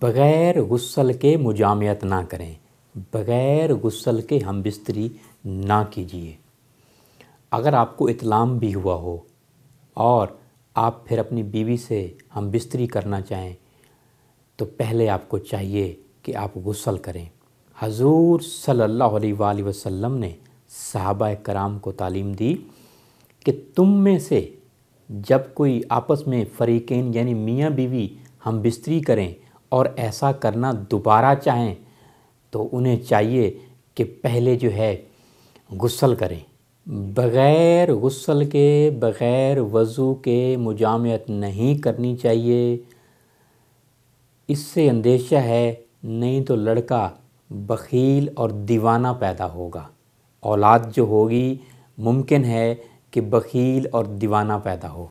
بغیر غسل کے مجامعت نہ کریں بغیر غسل کے ہم بستری نہ کیجیے اگر آپ کو اطلام بھی ہوا ہو اور آپ پھر اپنی بیوی سے ہم بستری کرنا چاہیں تو پہلے آپ کو چاہیے کہ آپ غسل کریں حضور صلی اللہ علیہ وآلہ وسلم نے صحابہ کرام کو تعلیم دی کہ تم میں سے جب کوئی آپس میں فریقین یعنی میاں بیوی ہم بستری کریں और ऐसा करना दोबारा चाहें तो उन्हें चाहिए कि पहले जो है गुस्सल करें बग़ैर गुस्ल के बग़ैर वज़ू के मुजामत नहीं करनी चाहिए इससे अंदेशा है नहीं तो लड़का बखील और दीवाना पैदा होगा औलाद जो होगी मुमकिन है कि बखील और दीवाना पैदा हो